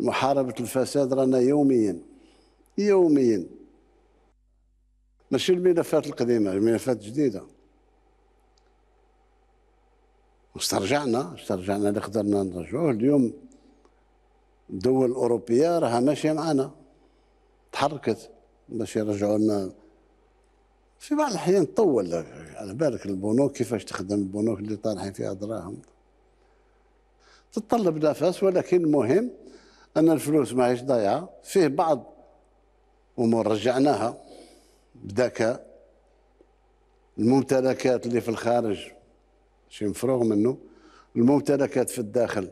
محاربة الفساد رانا يوميا يوميا ماشي الملفات القديمة الملفات الجديدة واسترجعنا استرجعنا اللي قدرنا نرجعوه اليوم الدول الأوروبية راها ماشية معانا تحركت باش يرجعوا لنا في بعض الأحيان طول على بالك البنوك كيفاش تخدم البنوك اللي طالحين فيها دراهم تتطلب نفس ولكن المهم ان الفلوس ماهيش ضايعه فيه بعض امور رجعناها بذكاء الممتلكات اللي في الخارج شي مفروغ منه الممتلكات في الداخل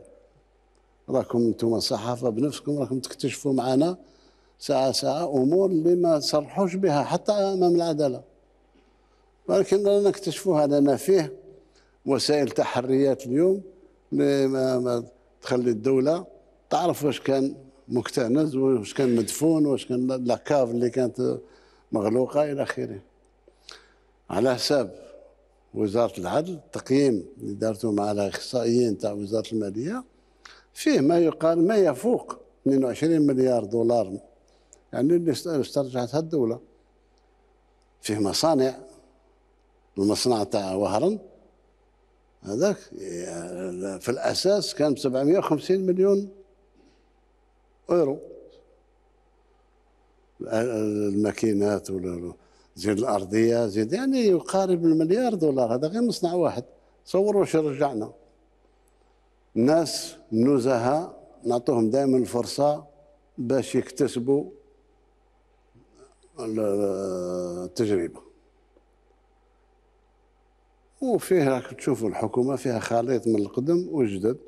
راكم انتم الصحافه بنفسكم راكم تكتشفوا معنا ساعه ساعه امور اللي ما صرحوش بها حتى امام العداله ولكن رانا نكتشفوها لان فيه وسائل تحريات اليوم ما تخلي الدوله تعرف واش كان مكتنز واش كان مدفون واش كان لاكاف اللي كانت مغلوقه الى اخره على حساب وزاره العدل التقييم اللي دارته مع الاخصائيين تاع وزاره الماليه فيه ما يقال ما يفوق 22 مليار دولار يعني اللي استرجعتها الدوله فيه مصانع المصنع تاع وهرن هذاك في الاساس كان 750 مليون ايرو الماكينات ولا زيد الارضيه زيد يعني يقارب المليار دولار هذا غير مصنع واحد صوروا واش رجعنا الناس النزهه نعطوهم دائما الفرصه باش يكتسبوا التجربه وفيها راك تشوفوا الحكومه فيها خليط من القدم والجدد